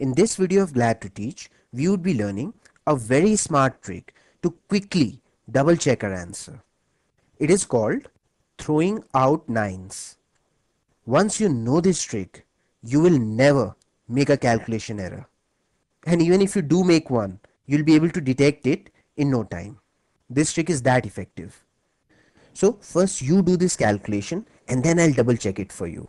In this video of Glad to Teach, we would be learning a very smart trick to quickly double check our answer. It is called throwing out nines. Once you know this trick, you will never make a calculation error. And even if you do make one, you'll be able to detect it in no time. This trick is that effective. So first you do this calculation and then I'll double check it for you.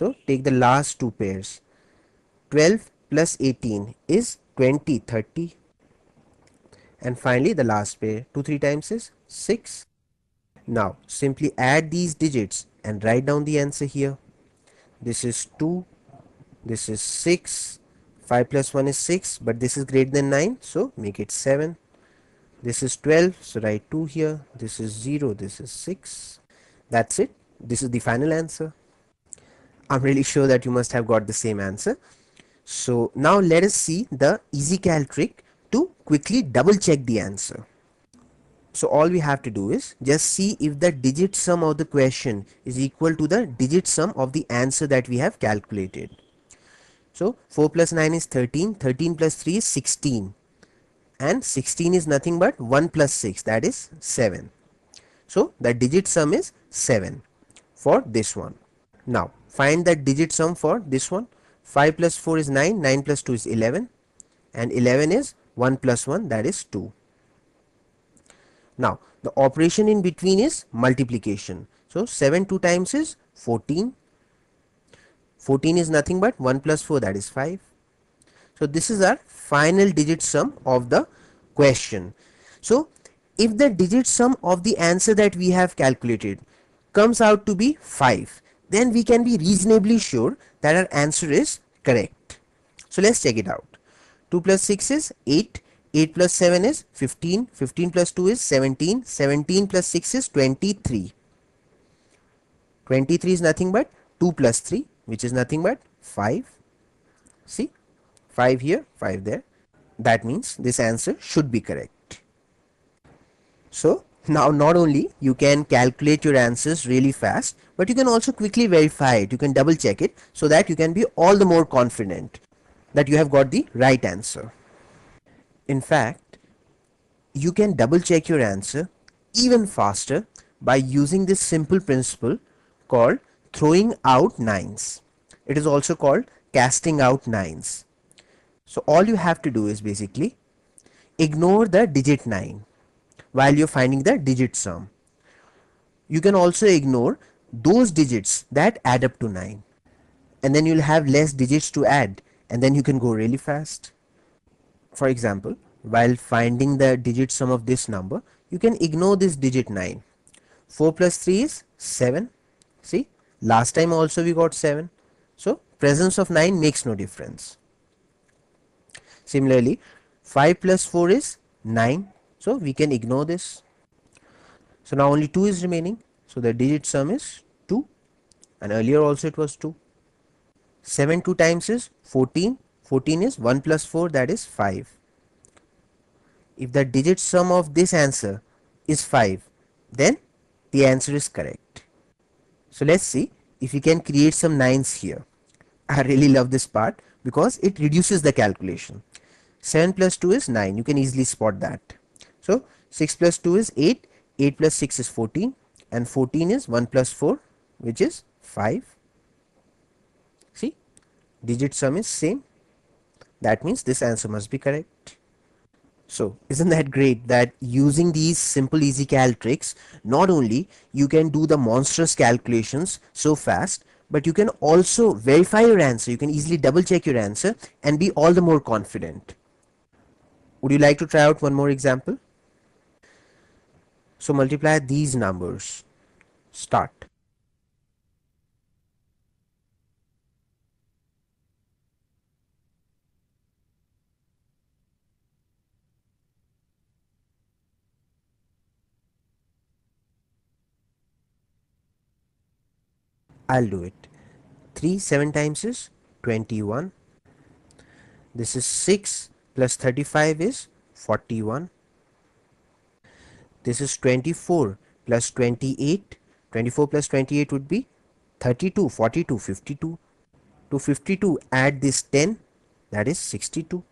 So take the last two pairs. 12 plus 18 is 20, 30. And finally the last pair 2, 3 times is 6. Now simply add these digits and write down the answer here. This is 2, this is 6, 5 plus 1 is 6 but this is greater than 9 so make it 7. This is 12 so write 2 here, this is 0, this is 6. That's it. This is the final answer. I'm really sure that you must have got the same answer. So now let us see the easy cal trick to quickly double check the answer. So all we have to do is just see if the digit sum of the question is equal to the digit sum of the answer that we have calculated. So 4 plus 9 is 13, 13 plus 3 is 16 and 16 is nothing but 1 plus 6 that is 7. So the digit sum is 7 for this one. Now Find the digit sum for this one. 5 plus 4 is 9, 9 plus 2 is 11 and 11 is 1 plus 1 that is 2. Now the operation in between is multiplication. So 7 2 times is 14. 14 is nothing but 1 plus 4 that is 5. So this is our final digit sum of the question. So if the digit sum of the answer that we have calculated comes out to be 5 then we can be reasonably sure that our answer is correct. So let's check it out. 2 plus 6 is 8, 8 plus 7 is 15, 15 plus 2 is 17, 17 plus 6 is 23. 23 is nothing but 2 plus 3 which is nothing but 5. See 5 here, 5 there. That means this answer should be correct. So now not only you can calculate your answers really fast, but you can also quickly verify it. You can double check it so that you can be all the more confident that you have got the right answer. In fact, you can double check your answer even faster by using this simple principle called throwing out nines. It is also called casting out nines. So all you have to do is basically ignore the digit 9 while you're finding the digit sum. You can also ignore those digits that add up to 9 and then you'll have less digits to add and then you can go really fast. For example, while finding the digit sum of this number, you can ignore this digit 9. 4 plus 3 is 7. See, last time also we got 7. So, presence of 9 makes no difference. Similarly, 5 plus 4 is 9 so we can ignore this. So now only 2 is remaining. So the digit sum is 2 and earlier also it was 2. 7 2 times is 14. 14 is 1 plus 4 that is 5. If the digit sum of this answer is 5 then the answer is correct. So let's see if we can create some 9s here. I really love this part because it reduces the calculation. 7 plus 2 is 9 you can easily spot that. So 6 plus 2 is 8, 8 plus 6 is 14 and 14 is 1 plus 4 which is 5. See digit sum is same that means this answer must be correct. So isn't that great that using these simple easy cal tricks not only you can do the monstrous calculations so fast but you can also verify your answer you can easily double check your answer and be all the more confident. Would you like to try out one more example? So multiply these numbers. Start. I'll do it. 3 7 times is 21. This is 6 plus 35 is 41. This is 24 plus 28. 24 plus 28 would be 32, 42, 52. To 52, add this 10, that is 62.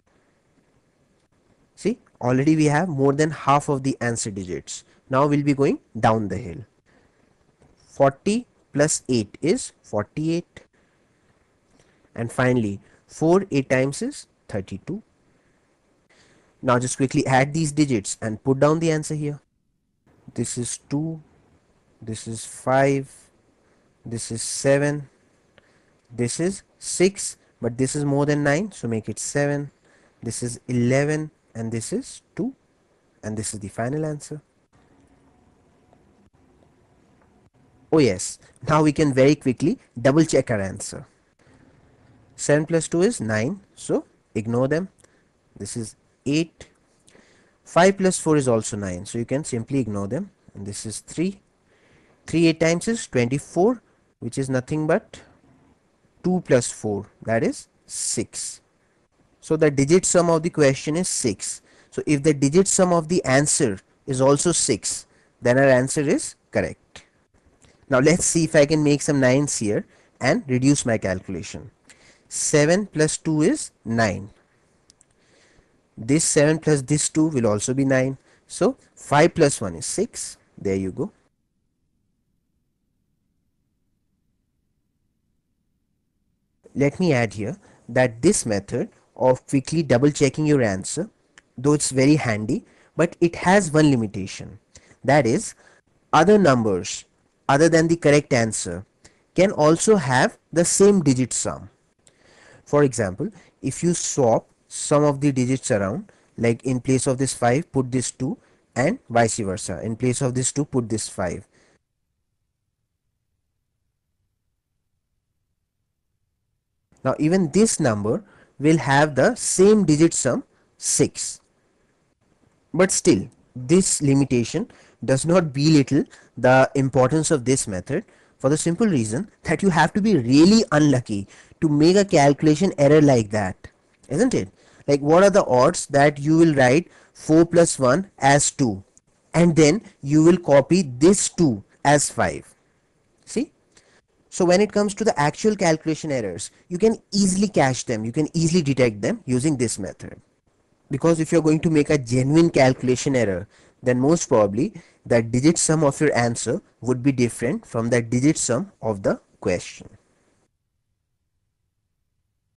See, already we have more than half of the answer digits. Now we'll be going down the hill. 40 plus 8 is 48. And finally, 4 8 times is 32. Now just quickly add these digits and put down the answer here this is 2 this is 5 this is 7 this is 6 but this is more than 9 so make it 7 this is 11 and this is 2 and this is the final answer oh yes now we can very quickly double check our answer 7 plus 2 is 9 so ignore them this is 8 5 plus 4 is also 9 so you can simply ignore them and this is 3 3 8 times is 24 which is nothing but 2 plus 4 that is 6 so the digit sum of the question is 6 so if the digit sum of the answer is also 6 then our answer is correct now let's see if I can make some 9's here and reduce my calculation 7 plus 2 is 9 this 7 plus this 2 will also be 9 so 5 plus 1 is 6 there you go let me add here that this method of quickly double checking your answer though it's very handy but it has one limitation that is other numbers other than the correct answer can also have the same digit sum for example if you swap sum of the digits around like in place of this 5 put this 2 and vice versa in place of this 2 put this 5 now even this number will have the same digit sum 6 but still this limitation does not belittle the importance of this method for the simple reason that you have to be really unlucky to make a calculation error like that isn't it like what are the odds that you will write 4 plus 1 as 2 and then you will copy this 2 as 5 see so when it comes to the actual calculation errors you can easily cache them you can easily detect them using this method because if you're going to make a genuine calculation error then most probably the digit sum of your answer would be different from the digit sum of the question